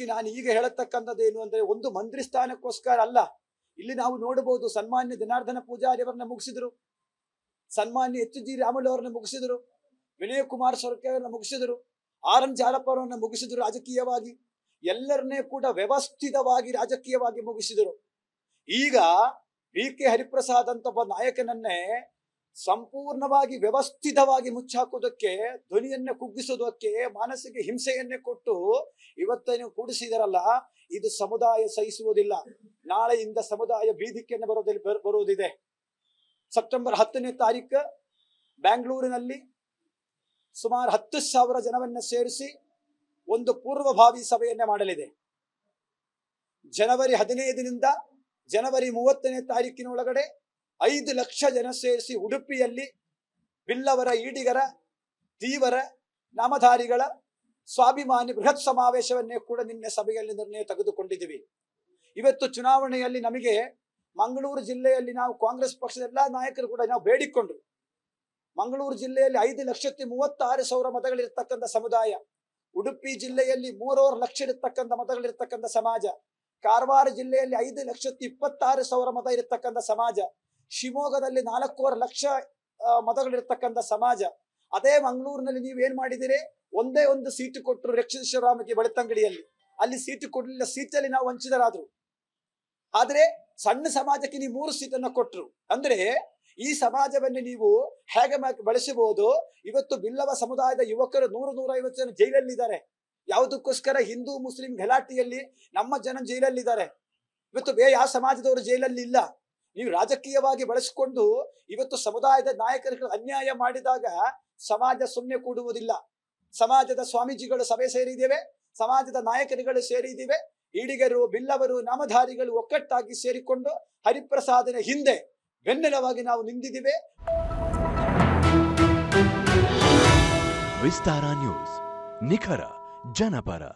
ಅದಕ್ಕೆ ನಾನು ಈಗ ಹೇಳತಕ್ಕಂಥದ್ದು ಏನು ಅಂದರೆ ಒಂದು ಮಂತ್ರಿ ಸ್ಥಾನಕ್ಕೋಸ್ಕರ ಅಲ್ಲ ಇಲ್ಲಿ ನಾವು ನೋಡಬಹುದು ಸನ್ಮಾನ್ಯ ಜನಾರ್ದನ ಪೂಜಾರಿ ಅವರನ್ನ ಮುಗಿಸಿದ್ರು ಸನ್ಮಾನ್ಯ ಎಚ್ ಜಿ ರಾಮುಲು ಅವರನ್ನ ಮುಗಿಸಿದ್ರು ವಿನಯ ಕುಮಾರ್ ಸೊರ್ಕೆ ಅವರನ್ನ ಮುಗಿಸಿದ್ರು ಆರ್ ಎನ್ ಜಾಲಪ್ಪ ಅವರನ್ನ ಮುಗಿಸಿದ್ರು ರಾಜಕೀಯವಾಗಿ ಎಲ್ಲರನ್ನೇ ಕೂಡ ವ್ಯವಸ್ಥಿತವಾಗಿ ರಾಜಕೀಯವಾಗಿ ಮುಗಿಸಿದರು ಈಗ ವಿ ಕೆ ಹರಿಪ್ರಸಾದ್ ಅಂತ ಒಬ್ಬ ನಾಯಕನನ್ನೇ ಸಂಪೂರ್ಣವಾಗಿ ವ್ಯವಸ್ಥಿತವಾಗಿ ಮುಚ್ಚಾಕೋದಕ್ಕೆ ಧ್ವನಿಯನ್ನೇ ಕುಗ್ಗಿಸುವುದಕ್ಕೆ ಮನಸ್ಸಿಗೆ ಹಿಂಸೆಯನ್ನೇ ಕೊಟ್ಟು ಇವತ್ತನ್ನು ಕೂಡಿಸಿದರಲ್ಲ ಇದು ಸಮುದಾಯ ಸಹಿಸುವುದಿಲ್ಲ ನಾಳೆಯಿಂದ ಸಮುದಾಯ ಬೀದಿಕೆಯನ್ನು ಬರೋದಿಲ್ಲ ಬರುವುದಿದೆ ಸೆಪ್ಟೆಂಬರ್ ಹತ್ತನೇ ತಾರೀಕು ಬ್ಯಾಂಗ್ಳೂರಿನಲ್ಲಿ ಸುಮಾರು ಹತ್ತು ಸಾವಿರ ಜನವನ್ನು ಸೇರಿಸಿ ಒಂದು ಪೂರ್ವಭಾವಿ ಸಭೆಯನ್ನೇ ಮಾಡಲಿದೆ ಜನವರಿ ಹದಿನೈದರಿಂದ ಜನವರಿ ಮೂವತ್ತನೇ ತಾರೀಕಿನ ಒಳಗಡೆ ಐದು ಲಕ್ಷ ಜನ ಸೇರಿಸಿ ಉಡುಪಿಯಲ್ಲಿ ಬಿಲ್ಲವರ ಈಡಿಗರ ದೀವರ ನಾಮಧಾರಿಗಳ ಸ್ವಾಭಿಮಾನಿ ಬೃಹತ್ ಸಮಾವೇಶವನ್ನೇ ಕೂಡ ನಿನ್ನೆ ಸಭೆಯಲ್ಲಿ ನಿರ್ಣಯ ತೆಗೆದುಕೊಂಡಿದ್ದೀವಿ ಇವತ್ತು ಚುನಾವಣೆಯಲ್ಲಿ ನಮಗೆ ಮಂಗಳೂರು ಜಿಲ್ಲೆಯಲ್ಲಿ ನಾವು ಕಾಂಗ್ರೆಸ್ ಪಕ್ಷದ ಎಲ್ಲಾ ನಾಯಕರು ಕೂಡ ನಾವು ಬೇಡಿಕೊಂಡ್ರು ಮಂಗಳೂರು ಜಿಲ್ಲೆಯಲ್ಲಿ ಐದು ಲಕ್ಷಕ್ಕೆ ಮೂವತ್ತಾರು ಸಾವಿರ ಮತಗಳಿರ್ತಕ್ಕಂಥ ಸಮುದಾಯ ಉಡುಪಿ ಜಿಲ್ಲೆಯಲ್ಲಿ ಮೂರೂವರೆ ಲಕ್ಷ ಇರತಕ್ಕಂಥ ಮತಗಳಿರ್ತಕ್ಕಂಥ ಸಮಾಜ ಕಾರವಾರ ಜಿಲ್ಲೆಯಲ್ಲಿ ಐದು ಲಕ್ಷದ ಇಪ್ಪತ್ತಾರು ಸಾವಿರ ಮತ ಇರತಕ್ಕಂಥ ಸಮಾಜ ಶಿವಮೊಗ್ಗದಲ್ಲಿ ನಾಲ್ಕೂವರೆ ಲಕ್ಷ ಮತಗಳಿರ್ತಕ್ಕಂಥ ಸಮಾಜ ಅದೇ ಮಂಗಳೂರಿನಲ್ಲಿ ನೀವು ಏನ್ ಮಾಡಿದಿರಿ ಒಂದೇ ಒಂದು ಸೀಟು ಕೊಟ್ಟರು ಶಿವರಾಮಕ್ಕೆ ಬೆಳತಂಗಡಿಯಲ್ಲಿ ಅಲ್ಲಿ ಸೀಟು ಕೊಡಲಿಲ್ಲ ಸೀಟಲ್ಲಿ ನಾವು ವಂಚಿತರಾದ್ರು ಆದ್ರೆ ಸಣ್ಣ ಸಮಾಜಕ್ಕೆ ನೀವು ಮೂರು ಸೀಟನ್ನು ಕೊಟ್ಟರು ಅಂದ್ರೆ ಈ ಸಮಾಜವನ್ನು ನೀವು ಹೇಗೆ ಬಳಸಬಹುದು ಇವತ್ತು ಬಿಲ್ಲವ ಸಮುದಾಯದ ಯುವಕರು ನೂರು ನೂರ ಜನ ಜನ ಜೈಲಲ್ಲಿದ್ದಾರೆ ಯಾವುದಕ್ಕೋಸ್ಕರ ಹಿಂದೂ ಮುಸ್ಲಿಂ ಗಲಾಟೆಯಲ್ಲಿ ನಮ್ಮ ಜನ ಜೈಲಲ್ಲಿದ್ದಾರೆ ಇವತ್ತು ಬೇ ಯಾವ ಸಮಾಜದವರು ಜೈಲಲ್ಲಿ ಇಲ್ಲ ನೀವು ರಾಜಕೀಯವಾಗಿ ಬಳಸಿಕೊಂಡು ಇವತ್ತು ಸಮುದಾಯದ ನಾಯಕರಿಗೆ ಅನ್ಯಾಯ ಮಾಡಿದಾಗ ಸಮಾಜ ಸುಮ್ಮನೆ ಕೂಡುವುದಿಲ್ಲ ಸಮಾಜದ ಸ್ವಾಮೀಜಿಗಳು ಸಭೆ ಸೇರಿದ್ದೇವೆ ಸಮಾಜದ ನಾಯಕರುಗಳು ಸೇರಿದ್ದೇವೆ ಈಡಿಗರು ಬಿಲ್ಲವರು ನಾಮಧಾರಿಗಳು ಒಕ್ಕಟ್ಟಾಗಿ ಸೇರಿಕೊಂಡು ಹರಿಪ್ರಸಾದನ ಹಿಂದೆ ಬೆನ್ನೆಲವಾಗಿ ನಾವು ನಿಂದಿದ್ದೇವೆ ವಿಸ್ತಾರ ನ್ಯೂಸ್ ನಿಖರ ಜನಪರ